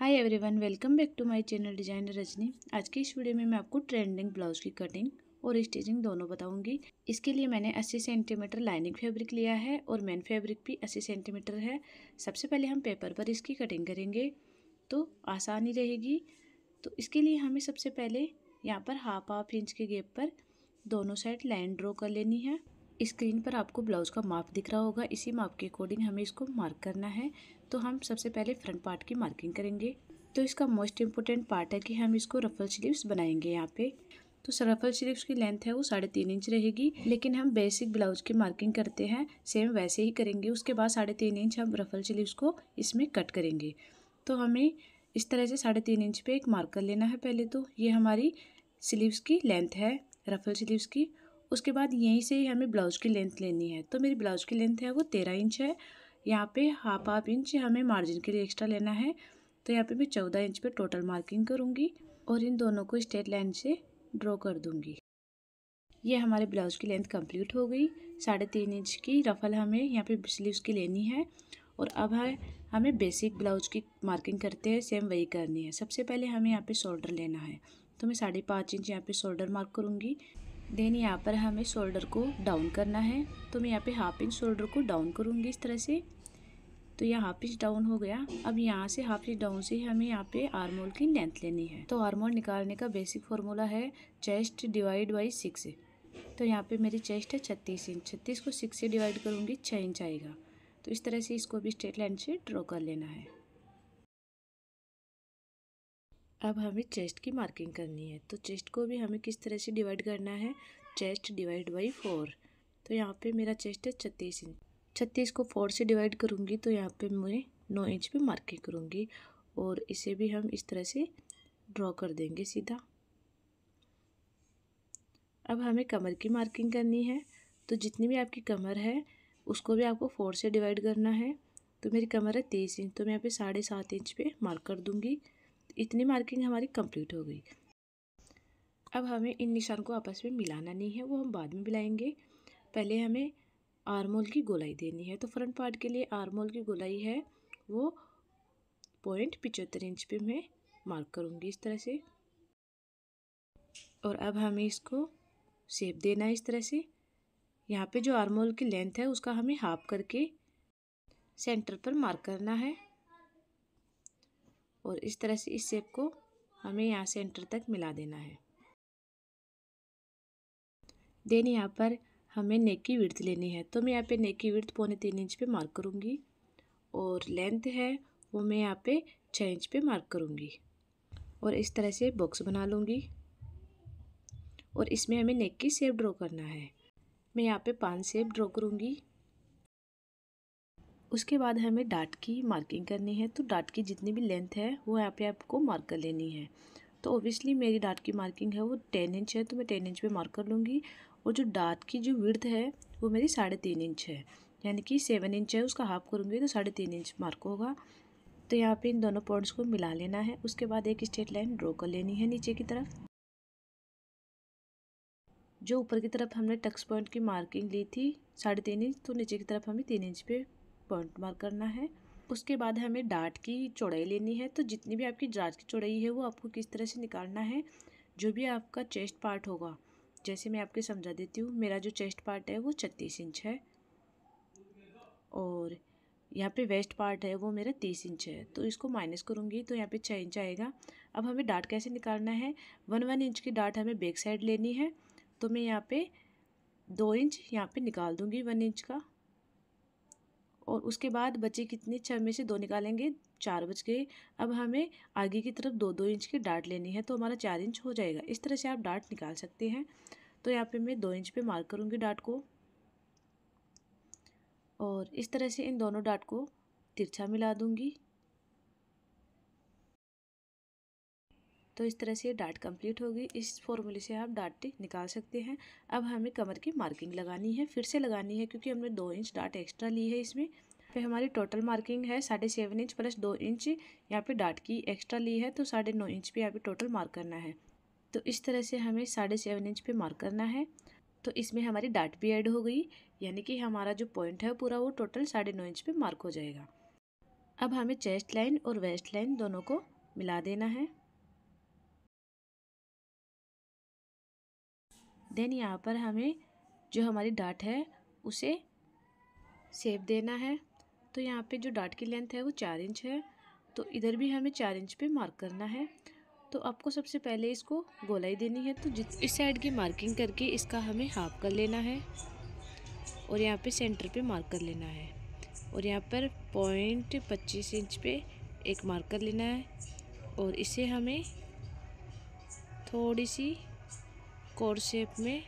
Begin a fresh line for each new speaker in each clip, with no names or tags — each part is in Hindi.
hi everyone welcome back to my channel designer Rajni आज के इस वीडियो में मैं आपको ट्रेंडिंग ब्लाउज की कटिंग और स्टिचिंग दोनों बताऊंगी इसके लिए मैंने 80 सेंटीमीटर लाइनिंग फैब्रिक लिया है और मेन फैब्रिक भी 80 सेंटीमीटर है सबसे पहले हम पेपर पर इसकी कटिंग करेंगे तो आसानी रहेगी तो इसके लिए हमें सबसे पहले यहाँ पर हाफ हाफ इंच के गेप पर दोनों साइड लाइन ड्रॉ कर लेनी है स्क्रीन पर आपको ब्लाउज़ का माप दिख रहा होगा इसी माप के अकॉर्डिंग हमें इसको मार्क करना है तो हम सबसे पहले फ्रंट पार्ट की मार्किंग करेंगे तो इसका मोस्ट इम्पोर्टेंट पार्ट है कि हम इसको रफल स्लीव्स बनाएंगे यहाँ पे तो रफल स्लीव्स की लेंथ है वो साढ़े तीन इंच रहेगी लेकिन हम बेसिक ब्लाउज की मार्किंग करते हैं सेम वैसे ही करेंगे उसके बाद साढ़े तीन इंच हम रफल स्लीव्स को इसमें कट करेंगे तो हमें इस तरह से साढ़े तीन इंच पे एक मार्कर लेना है पहले तो ये हमारी स्लीव्स की लेंथ है रफल स्लीव्स की उसके बाद यहीं से ही हमें ब्लाउज की लेंथ लेनी है तो मेरी ब्लाउज की लेंथ है वो तेरह इंच है यहाँ पे हाफ हाफ इंच हमें मार्जिन के लिए एक्स्ट्रा लेना है तो यहाँ पे मैं चौदह इंच पे टोटल मार्किंग करूँगी और इन दोनों को स्ट्रेट लाइन से ड्रॉ कर दूँगी ये हमारे ब्लाउज की लेंथ कंप्लीट हो गई साढ़े तीन इंच की रफल हमें यहाँ पे स्लीव्स की लेनी है और अब है हमें बेसिक ब्लाउज की मार्किंग करते हैं सेम वही करनी है सबसे पहले हमें यहाँ पे शोल्डर लेना है तो मैं साढ़े पाँच इंच यहाँ पे शोल्डर मार्क करूँगी देन यहाँ पर हमें शोल्डर को डाउन करना है तो मैं यहाँ पे हाफ इंच शोल्डर को डाउन करूँगी इस तरह से तो यह हाफ इंच डाउन हो गया अब यहाँ से हाफ इंच डाउन से हमें यहाँ पे आर्मोल की लेंथ लेनी है तो आर्मोल निकालने का बेसिक फॉर्मूला है चेस्ट डिवाइड बाई सिक्स तो यहाँ पे मेरी चेस्ट है छत्तीस इंच छत्तीस को सिक्स से डिवाइड करूँगी छः इंच आएगा तो इस तरह से इसको भी स्ट्रेट लाइन से ड्रॉ कर लेना है अब हमें चेस्ट की मार्किंग करनी है तो चेस्ट को भी हमें किस तरह से डिवाइड करना है चेस्ट डिवाइड बाई फोर तो यहाँ पे मेरा चेस्ट है छत्तीस इंच छत्तीस को फोर से डिवाइड करूँगी तो यहाँ पे मैं नौ इंच पे मार्किंग करूँगी और इसे भी हम इस तरह से ड्रॉ कर देंगे सीधा अब हमें कमर की मार्किंग करनी है तो जितनी भी आपकी कमर है उसको भी आपको फोर से डिवाइड करना है तो मेरी कमर है तेईस इंच तो मैं यहाँ पे साढ़े सात इंच पे मार्क कर दूँगी इतनी मार्किंग हमारी कंप्लीट हो गई अब हमें इन निशान को आपस में मिलाना नहीं है वो हम बाद में मिलाएंगे पहले हमें आरमोल की गोलाई देनी है तो फ्रंट पार्ट के लिए आरमोल की गोलाई है वो पॉइंट पिचहत्तर इंच पे मैं मार्क करूँगी इस तरह से और अब हमें इसको शेप देना है इस तरह से यहाँ पे जो आरमोल की लेंथ है उसका हमें हाफ करके सेंटर पर मार्क करना है और इस तरह से इस शेप को हमें यहाँ से एंटर तक मिला देना है देन यहाँ पर हमें नेक की विर्थ लेनी है तो मैं यहाँ पे नेक की विर्थ पौने तीन इंच पे मार्क करूँगी और लेंथ है वो मैं यहाँ पे छः इंच पे मार्क करूँगी और इस तरह से बॉक्स बना लूँगी और इसमें हमें नेक की शेप ड्रॉ करना है मैं यहाँ पे पांच शेप ड्रॉ करूँगी उसके बाद हमें डाट की मार्किंग करनी है तो डाट की जितनी भी लेंथ है वो यहाँ पे आपको मार्क कर लेनी है तो ओबियसली मेरी डाट की मार्किंग है वो टेन इंच है तो मैं टेन इंच पे मार्क कर लूँगी और जो डाट की जो विर्थ है वो मेरी साढ़े तीन इंच है यानी कि सेवन इंच है उसका हाफ करूँगी तो साढ़े तीन इंच मार्क होगा तो यहाँ पर इन दोनों पॉइंट्स को मिला लेना है उसके बाद एक स्ट्रेट लाइन ड्रॉ कर लेनी है नीचे की तरफ जो ऊपर की तरफ हमने टक्स पॉइंट की मार्किंग ली थी साढ़े तीन इंच तो नीचे की तरफ हमें तीन इंच पे पॉइंट मार्क करना है उसके बाद हमें डाट की चौड़ाई लेनी है तो जितनी भी आपकी जाँच की चौड़ाई है वो आपको किस तरह से निकालना है जो भी आपका चेस्ट पार्ट होगा जैसे मैं आपके समझा देती हूँ मेरा जो चेस्ट पार्ट है वो छत्तीस इंच है और यहाँ पे वेस्ट पार्ट है वो मेरा तीस इंच है तो इसको माइनस करूँगी तो यहाँ पे छः इंच आएगा अब हमें डाट कैसे निकालना है वन वन इंच की डाट हमें बैक साइड लेनी है तो मैं यहाँ पे दो इंच यहाँ पे निकाल दूँगी वन इंच का और उसके बाद बचे कितने छः में से दो निकालेंगे चार बज गए अब हमें आगे की तरफ दो दो इंच की डाट लेनी है तो हमारा चार इंच हो जाएगा इस तरह से आप डाट निकाल सकते हैं तो यहाँ पे मैं दो इंच पे मार्क करूँगी डाट को और इस तरह से इन दोनों डाट को तिरछा मिला दूँगी तो इस तरह से डाट कंप्लीट होगी इस फॉर्मूले से आप डाट निकाल सकते हैं अब हमें कमर की मार्किंग लगानी है फिर से लगानी है क्योंकि हमने दो इंच डाट एक्स्ट्रा ली है इसमें फिर हमारी टोटल मार्किंग है साढ़े सेवन इंच प्लस दो इंच यहाँ पे डाट की एक्स्ट्रा ली है तो साढ़े नौ इंच पे यहाँ पे टोटल मार्क करना है तो इस तरह से हमें साढ़े सेवन इंच पे मार्क करना है तो इसमें हमारी डाट भी ऐड हो गई यानी कि हमारा जो पॉइंट है पूरा वो टोटल साढ़े नौ इंच पर मार्क हो जाएगा अब हमें चेस्ट लाइन और वेस्ट लाइन दोनों को मिला देना है देन यहाँ पर हमें जो हमारी डाट है उसे सेब देना है तो यहाँ पे जो डाट की लेंथ है वो चार इंच है तो इधर भी हमें चार इंच पे मार्क करना है तो आपको सबसे पहले इसको गोलाई देनी है तो जिस इस साइड की मार्किंग करके इसका हमें हाफ कर लेना है और यहाँ पे सेंटर पे मार्क कर लेना है और यहाँ पर पॉइंट पच्चीस इंच पे एक मार्क कर लेना है और इसे हमें थोड़ी सी कोर शेप में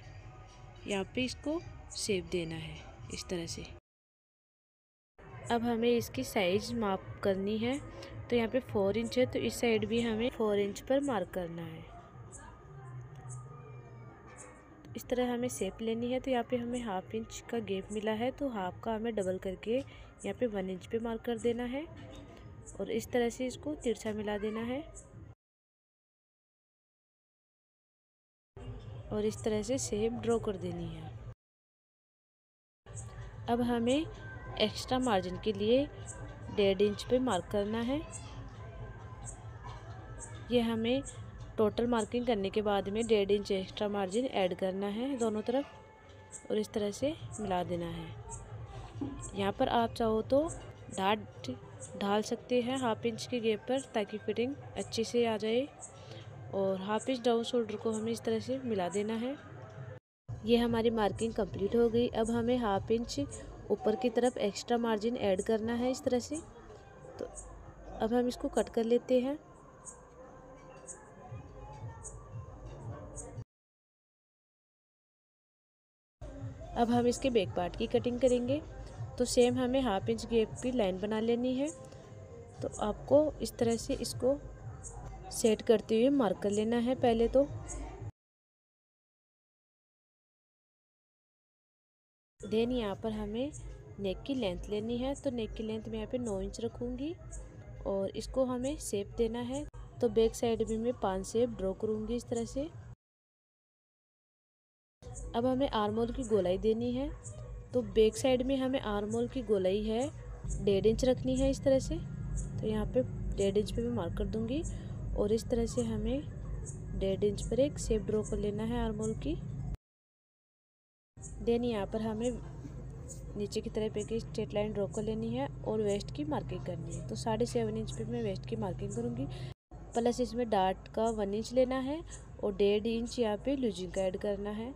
यहाँ पे इसको सेप देना है इस तरह से अब हमें इसकी साइज़ माप करनी है तो यहाँ पे फोर इंच है तो इस साइड भी हमें फोर इंच पर मार्क करना है इस तरह हमें सेप लेनी है तो यहाँ पे हमें हाफ इंच का गेप मिला है तो हाफ का हमें डबल करके यहाँ पे वन इंच पे मार्क कर देना है और इस तरह से इसको तिरछा मिला देना है और इस तरह से सेप ड्रॉ कर देनी है अब हमें एक्स्ट्रा मार्जिन के लिए डेढ़ इंच पे मार्क करना है ये हमें टोटल मार्किंग करने के बाद में डेढ़ इंच एक्स्ट्रा मार्जिन ऐड करना है दोनों तरफ और इस तरह से मिला देना है यहाँ पर आप चाहो तो डाट ढाल सकते हैं हाफ इंच के गेप पर ताकि फिटिंग अच्छी से आ जाए और हाफ इंच डाउन शोल्डर को हमें इस तरह से मिला देना है ये हमारी मार्किंग कंप्लीट हो गई अब हमें हाफ इंच ऊपर की तरफ एक्स्ट्रा मार्जिन ऐड करना है इस तरह से तो अब हम इसको कट कर लेते हैं अब हम इसके बैक पार्ट की कटिंग करेंगे तो सेम हमें हाफ इंच गेप की लाइन बना लेनी है तो आपको इस तरह से इसको सेट करते हुए मार्क कर लेना है पहले तो देन यहाँ पर हमें नेक की लेंथ लेनी है तो नेक की लेंथ मैं यहाँ पे नौ इंच रखूँगी और इसको हमें सेप देना है तो बैक साइड भी मैं पांच सेप ड्रॉ करूँगी इस तरह से अब हमें आर्मोल की गोलाई देनी है तो बैक साइड में हमें आर्मोल की गोलाई है डेढ़ इंच रखनी है इस तरह से तो यहाँ पे डेढ़ इंच पे मैं मार्क कर दूँगी और इस तरह से हमें डेढ़ इंच पर एक सेप ड्रॉ कर लेना है आर्मोल की देन यहाँ पर हमें नीचे की तरफ एक स्ट्रेट लाइन ड्रॉ कर लेनी है और वेस्ट की मार्किंग करनी है तो साढ़े सेवन इंच पे मैं वेस्ट की मार्किंग करूँगी प्लस इसमें डार्ट का वन इंच लेना है और डेढ़ इंच यहाँ पे लूजिंग का ऐड करना है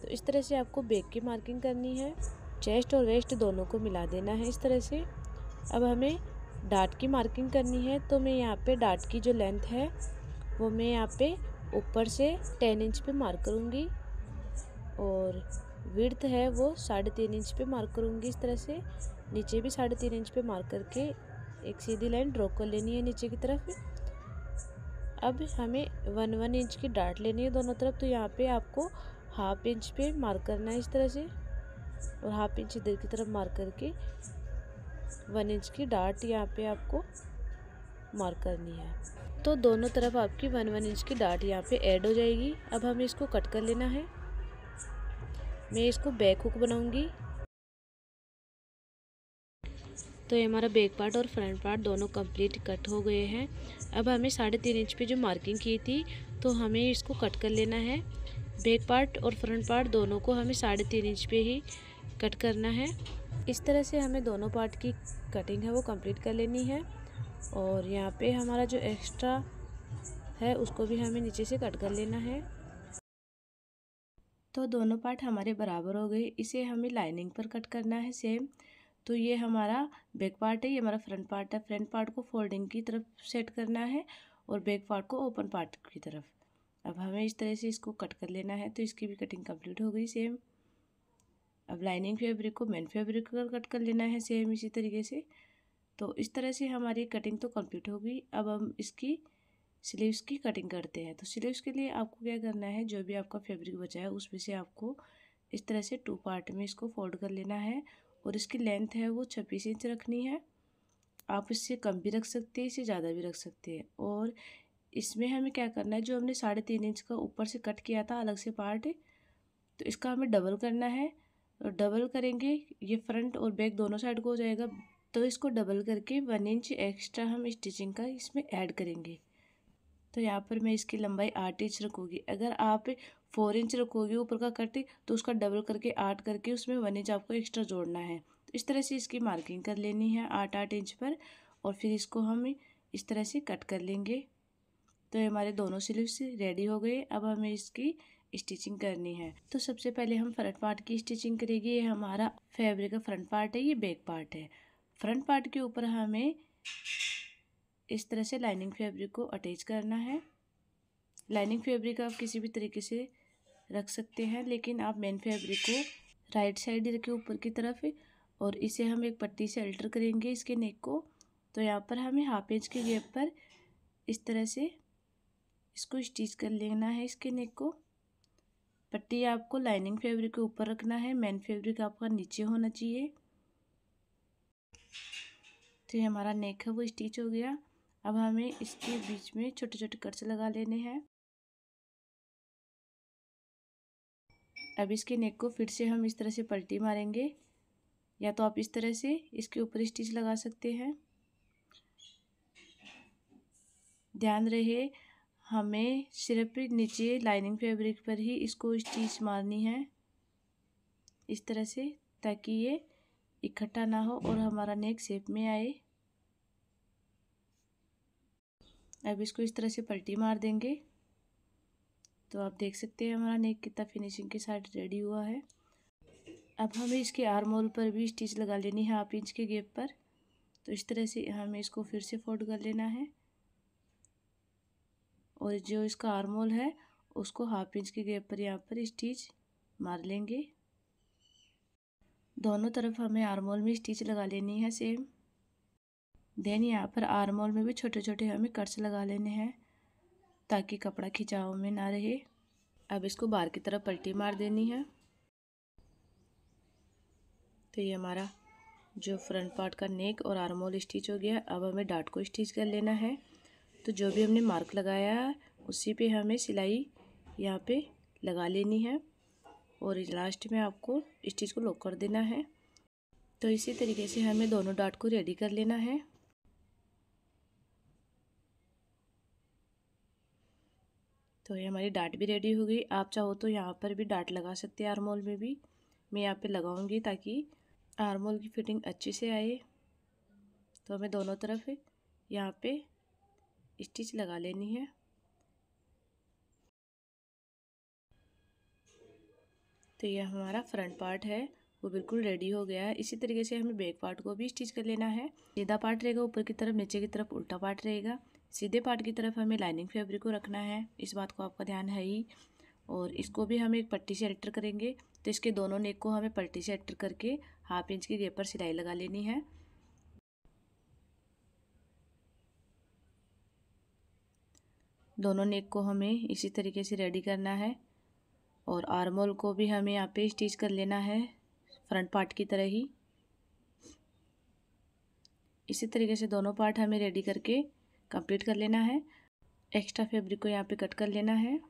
तो इस तरह से आपको बैक की मार्किंग करनी है चेस्ट और वेस्ट दोनों को मिला देना है इस तरह से अब हमें डाट की मार्किंग करनी है तो मैं यहाँ पर डाट की जो लेंथ है वो मैं यहाँ पे ऊपर से टेन इंच पर मार्क करूँगी और विर्थ है वो साढ़े तीन इंच पे मार्क करूँगी इस तरह से नीचे भी साढ़े तीन इंच पे मार्क करके एक सीधी लाइन ड्रॉ कर लेनी है नीचे की तरफ अब हमें वन वन इंच की डाट लेनी है दोनों तरफ तो यहाँ पे आपको हाफ इंच पे मार्क करना है इस तरह से और हाफ इंच इधर की तरफ मार्क करके वन इंच की डाट यहाँ पे आपको मार्क करनी है तो दोनों तरफ आपकी वन वन इंच की डाट यहाँ पे ऐड हो जाएगी अब हमें इसको कट कर लेना है मैं इसको बैक हुक बनाऊंगी तो ये हमारा बैक पार्ट और फ्रंट पार्ट दोनों कंप्लीट कट हो गए हैं अब हमें साढ़े तीन इंच पे जो मार्किंग की थी तो हमें इसको कट कर लेना है बैक पार्ट और फ्रंट पार्ट दोनों को हमें साढ़े तीन इंच पे ही कट करना है इस तरह से हमें दोनों पार्ट की कटिंग है वो कंप्लीट कर लेनी है और यहाँ पे हमारा जो एक्स्ट्रा है उसको भी हमें नीचे से कट कर लेना है तो दोनों पार्ट हमारे बराबर हो गए इसे हमें लाइनिंग पर कट करना है सेम तो ये हमारा बैक पार्ट है ये हमारा फ्रंट पार्ट है फ्रंट पार्ट को फोल्डिंग की तरफ सेट करना है और बैक पार्ट को ओपन पार्ट की तरफ अब हमें इस तरह से इसको कट कर लेना है तो इसकी भी कटिंग कंप्लीट हो गई सेम अब लाइनिंग फैब्रिक को मेन फैब्रिक पर कट कर लेना है सेम इसी तरीके से तो इस तरह से हमारी कटिंग तो कम्प्लीट हो गई अब हम इसकी स्लीव्स की कटिंग करते हैं तो स्लीव्स के लिए आपको क्या करना है जो भी आपका फैब्रिक बचा है उसमें से आपको इस तरह से टू पार्ट में इसको फोल्ड कर लेना है और इसकी लेंथ है वो छब्बीस इंच रखनी है आप इससे कम भी रख सकते हैं इससे ज़्यादा भी रख सकते हैं और इसमें हमें क्या करना है जो हमने साढ़े तीन इंच का ऊपर से कट किया था अलग से पार्ट तो इसका हमें डबल करना है और डबल करेंगे ये फ्रंट और बैक दोनों साइड को हो जाएगा तो इसको डबल करके वन इंच एक्स्ट्रा हम स्टिचिंग का इसमें ऐड करेंगे तो यहाँ पर मैं इसकी लंबाई आठ इंच रखूँगी अगर आप फोर इंच रखोगे ऊपर का कट तो उसका डबल करके आठ करके उसमें वन इंच आपको एक्स्ट्रा जोड़ना है तो इस तरह से इसकी मार्किंग कर लेनी है आठ आठ इंच पर और फिर इसको हम इस तरह से कट कर लेंगे तो ये हमारे दोनों सिलिप्स रेडी हो गए अब हमें इसकी स्टिचिंग करनी है तो सबसे पहले हम फ्रंट पार्ट की स्टिचिंग करेंगे ये हमारा फैब्रिक का फ्रंट पार्ट है ये बैक पार्ट है फ्रंट पार्ट के ऊपर हमें इस तरह से लाइनिंग फैब्रिक को अटैच करना है लाइनिंग फैब्रिक आप किसी भी तरीके से रख सकते हैं लेकिन आप मेन फैब्रिक को राइट साइड रखें ऊपर की तरफ और इसे हम एक पट्टी से अल्टर करेंगे इसके नेक को तो यहाँ पर हमें हाफ इंच के गैप पर इस तरह से इसको स्टिच कर लेना है इसके नेक को पट्टी आपको लाइनिंग फैब्रिक के ऊपर रखना है मेन फैब्रिक आपका नीचे होना चाहिए तो ये हमारा नेक है वो स्टिच हो गया अब हमें इसके बीच में छोटे छोटे कर्च लगा लेने हैं अब इसके नेक को फिर से हम इस तरह से पलटी मारेंगे या तो आप इस तरह से इसके ऊपर स्टिच लगा सकते हैं ध्यान रहे हमें सिर्फ नीचे लाइनिंग फैब्रिक पर ही इसको स्टिच मारनी है इस तरह से ताकि ये इकट्ठा ना हो और हमारा नेक शेप में आए अब इसको इस तरह से पलटी मार देंगे तो आप देख सकते हैं हमारा नेक कितना फिनिशिंग के साथ रेडी हुआ है अब हमें इसके आर्म होल पर भी स्टिच लगा लेनी है हाफ इंच के गेप पर तो इस तरह से हमें इसको फिर से फोल्ड कर लेना है और जो इसका आर्म होल है उसको हाफ इंच के गेप पर यहाँ पर स्टिच मार लेंगे दोनों तरफ हमें आर्म होल में स्टिच लगा लेनी है सेम देन यहाँ पर आर्म होल में भी छोटे छोटे हमें कर्स लगा लेने हैं ताकि कपड़ा खिंचाव में ना रहे अब इसको बाहर की तरफ पलटी मार देनी है तो ये हमारा जो फ्रंट पार्ट का नेक और आर्म होल स्टिच हो गया अब हमें डाट को स्टिच कर लेना है तो जो भी हमने मार्क लगाया है उसी पे हमें सिलाई यहाँ पे लगा लेनी है और लास्ट में आपको स्टिच को लॉक कर देना है तो इसी तरीके से हमें दोनों डाट को रेडी कर लेना है तो ये हमारी डाट भी रेडी हो गई आप चाहो तो यहाँ पर भी डाट लगा सकते हैं आरमोल में भी मैं यहाँ पे लगाऊंगी ताकि आरमोल की फिटिंग अच्छी से आए तो हमें दोनों तरफ यहाँ पे स्टिच लगा लेनी है तो यह हमारा फ्रंट पार्ट है वो बिल्कुल रेडी हो गया है इसी तरीके से हमें बैक पार्ट को भी स्टिच कर लेना है सीधा पार्ट रहेगा ऊपर की तरफ नीचे की तरफ उल्टा पार्ट रहेगा सीधे पार्ट की तरफ हमें लाइनिंग फैब्रिक को रखना है इस बात को आपका ध्यान है ही और इसको भी हम एक पट्टी से अल्टर करेंगे तो इसके दोनों नेक को हमें पट्टी से अल्टर करके हाफ इंच के गेप पर सिलाई लगा लेनी है दोनों नेक को हमें इसी तरीके से रेडी करना है और आर्मोल को भी हमें यहाँ पे स्टिच कर लेना है फ्रंट पार्ट की तरह ही इसी तरीके से दोनों पार्ट हमें रेडी करके कंप्लीट कर लेना है एक्स्ट्रा फैब्रिक को यहाँ पे कट कर लेना है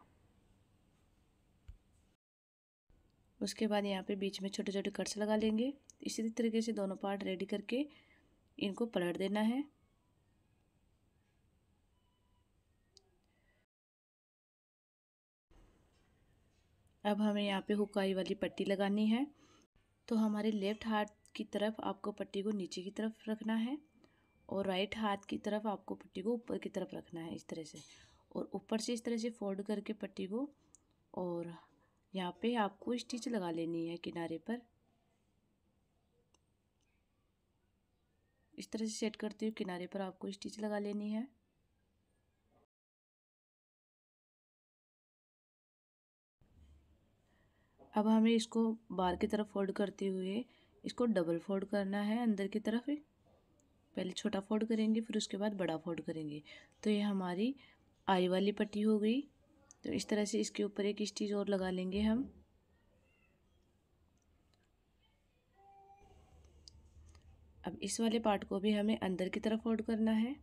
उसके बाद यहाँ पे बीच में छोटे छोटे कट्स लगा लेंगे इसी तरीके से दोनों पार्ट रेडी करके इनको पलट देना है अब हमें यहाँ पे हुकाई वाली पट्टी लगानी है तो हमारे लेफ़्ट हाथ की तरफ आपको पट्टी को नीचे की तरफ रखना है और राइट हाथ की तरफ आपको पट्टी को ऊपर की तरफ रखना है इस तरह से और ऊपर से इस तरह से फोल्ड करके पट्टी को और यहाँ पे आपको स्टिच लगा लेनी है किनारे पर इस तरह से सेट करते हुए किनारे पर आपको स्टिच लगा लेनी है अब हमें इसको बाहर की तरफ फोल्ड करते हुए इसको डबल फोल्ड करना है अंदर की तरफ पहले छोटा फोल्ड करेंगे फिर उसके बाद बड़ा फोल्ड करेंगे तो ये हमारी आई वाली पट्टी हो गई तो इस तरह से इसके ऊपर एक स्टिच और लगा लेंगे हम अब इस वाले पार्ट को भी हमें अंदर की तरफ फोल्ड करना है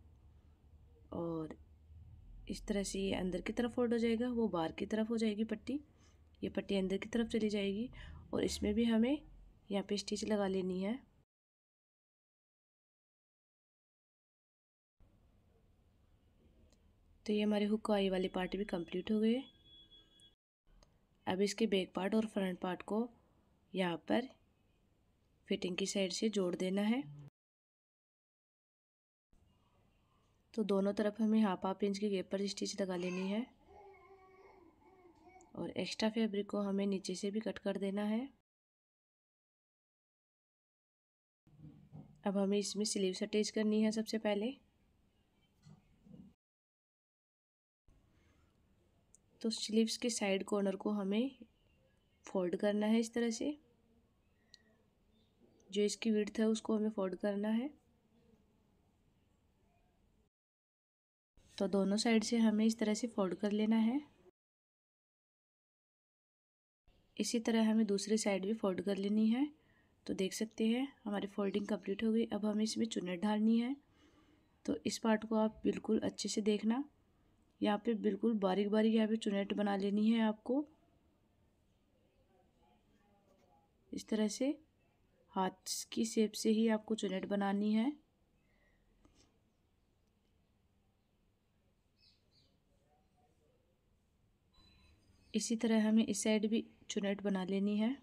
और इस तरह से ये अंदर की तरफ फोल्ड हो जाएगा वो बाहर की तरफ हो जाएगी पट्टी ये पट्टी अंदर की तरफ चली जाएगी और इसमें भी हमें यहाँ पे स्टिच लगा लेनी है तो ये हमारे हुक आई वाली पार्ट भी कंप्लीट हो गई अब इसके बैक पार्ट और फ्रंट पार्ट को यहाँ पर फिटिंग की साइड से जोड़ देना है तो दोनों तरफ हमें हाफ हाफ इंच के गेप पर स्टिच लगा लेनी है और एक्स्ट्रा फैब्रिक को हमें नीचे से भी कट कर देना है अब हमें इसमें स्लीव्स अटैच करनी है सबसे पहले तो स्लीव्स के साइड कॉर्नर को हमें फोल्ड करना है इस तरह से जो इसकी विड्थ है उसको हमें फोल्ड करना है तो दोनों साइड से हमें इस तरह से फोल्ड कर लेना है इसी तरह हमें दूसरी साइड भी फोल्ड कर लेनी है तो देख सकते हैं हमारी फोल्डिंग कंप्लीट हो गई अब हमें इसमें चुनट ढालनी है तो इस पार्ट को आप बिल्कुल अच्छे से देखना यहाँ पे बिल्कुल बारीक बारीक यहाँ पे चुनेट बना लेनी है आपको इस तरह से हाथ की शेप से ही आपको चुनेट बनानी है इसी तरह हमें इस साइड भी चुनेट बना लेनी है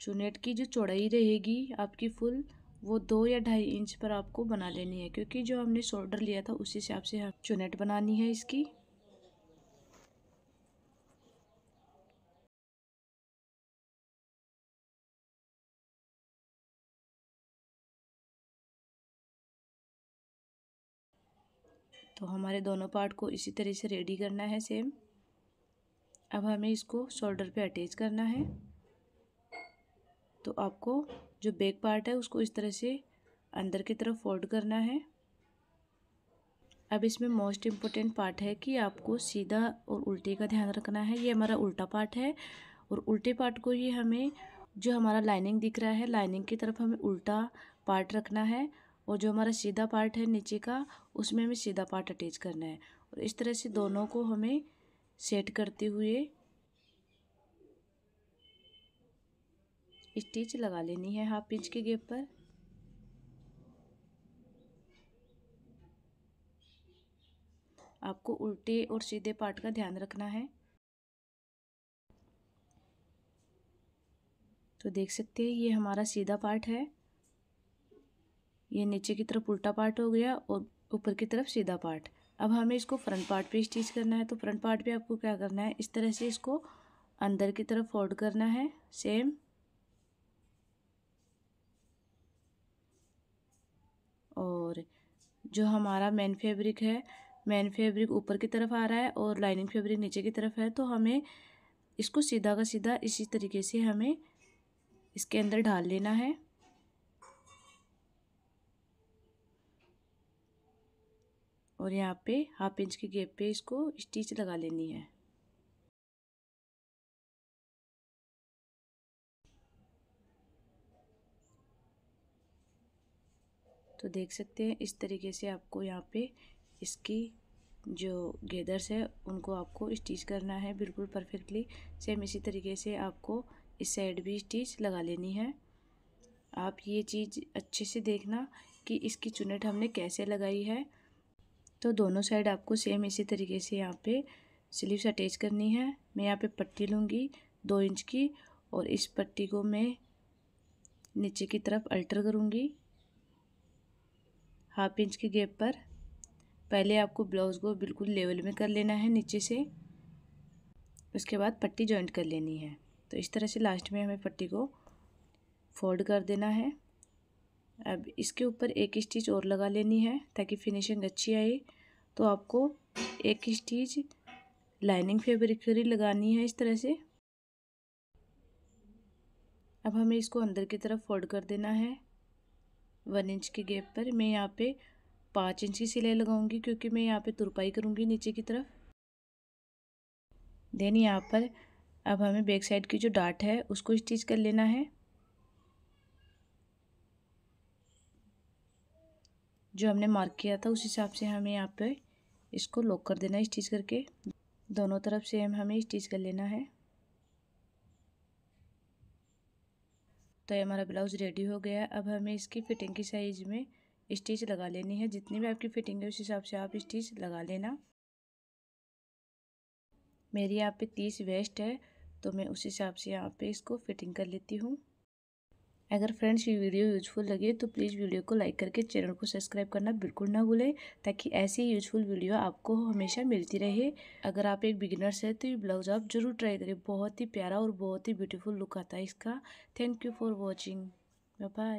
चुनेट की जो चौड़ाई रहेगी आपकी फुल वो दो या ढाई इंच पर आपको बना लेनी है क्योंकि जो हमने शोल्डर लिया था उसी हिसाब से हम चुनेट बनानी है इसकी तो हमारे दोनों पार्ट को इसी तरह से रेडी करना है सेम अब हमें इसको शोल्डर पे अटैच करना है तो आपको जो बैक पार्ट है उसको इस तरह से अंदर की तरफ फोल्ड करना है अब इसमें मोस्ट इम्पोर्टेंट पार्ट है कि आपको सीधा और उल्टे का ध्यान रखना है ये हमारा उल्टा पार्ट है और उल्टे पार्ट को ये हमें जो हमारा लाइनिंग दिख रहा है लाइनिंग की तरफ हमें उल्टा पार्ट रखना है और जो हमारा सीधा पार्ट है नीचे का उसमें हमें सीधा पार्ट अटैच करना है और इस तरह से दोनों को हमें सेट करते हुए स्टिच लगा लेनी है हाफ इंच के गेप पर आपको उल्टे और सीधे पार्ट का ध्यान रखना है तो देख सकते हैं ये हमारा सीधा पार्ट है ये नीचे की तरफ उल्टा पार्ट हो गया और ऊपर की तरफ सीधा पार्ट अब हमें इसको फ्रंट पार्ट पे स्टिच करना है तो फ्रंट पार्ट पे आपको क्या करना है इस तरह से इसको अंदर की तरफ फोल्ड करना है सेम और जो हमारा मेन फैब्रिक है मेन फैब्रिक ऊपर की तरफ आ रहा है और लाइनिंग फैब्रिक नीचे की तरफ है तो हमें इसको सीधा का सीधा इसी तरीके से हमें इसके अंदर ढाल लेना है और यहाँ पे हाफ इंच के गेप पे इसको स्टिच लगा लेनी है तो देख सकते हैं इस तरीके से आपको यहाँ पे इसकी जो गेदर्स है उनको आपको स्टिच करना है बिल्कुल परफेक्टली सेम इसी तरीके से आपको इस साइड भी स्टिच लगा लेनी है आप ये चीज़ अच्छे से देखना कि इसकी चुनेट हमने कैसे लगाई है तो दोनों साइड आपको सेम इसी तरीके से यहाँ पे स्लीव्स अटैच करनी है मैं यहाँ पे पट्टी लूँगी दो इंच की और इस पट्टी को मैं नीचे की तरफ अल्टर करूँगी हाफ इंच के गैप पर पहले आपको ब्लाउज़ को बिल्कुल लेवल में कर लेना है नीचे से उसके बाद पट्टी जॉइंट कर लेनी है तो इस तरह से लास्ट में हमें पट्टी को फोल्ड कर देना है अब इसके ऊपर एक स्टिच और लगा लेनी है ताकि फिनिशिंग अच्छी आए तो आपको एक स्टिच लाइनिंग फैब्रिक की लगानी है इस तरह से अब हमें इसको अंदर की तरफ फोल्ड कर देना है वन इंच के गैप पर मैं यहाँ पे पाँच इंच की सिलाई लगाऊंगी क्योंकि मैं यहाँ पे तुरपाई करूँगी नीचे की तरफ देन यहाँ पर अब हमें बैक साइड की जो डाट है उसको स्टिच कर लेना है जो हमने मार्क किया था उस हिसाब से हमें यहाँ पे इसको लॉक कर देना है स्टिच करके दोनों तरफ सेम हमें स्टिच कर लेना है तो ये हमारा ब्लाउज़ रेडी हो गया है अब हमें इसकी फ़िटिंग की साइज़ में स्टिच लगा लेनी है जितनी भी आपकी फ़िटिंग है उस हिसाब से आप स्टिच लगा लेना मेरी यहाँ पे तीस वेस्ट है तो मैं उस हिसाब से यहाँ पे इसको फिटिंग कर लेती हूँ अगर फ्रेंड्स ये वीडियो यूजफुल लगे तो प्लीज़ वीडियो को लाइक करके चैनल को सब्सक्राइब करना बिल्कुल ना भूलें ताकि ऐसी यूजफुल वीडियो आपको हमेशा मिलती रहे अगर आप एक बिगिनर्स हैं तो ये ब्लाउज आप जरूर ट्राई करें बहुत ही प्यारा और बहुत ही ब्यूटीफुल लुक आता है इसका thank you for watching bye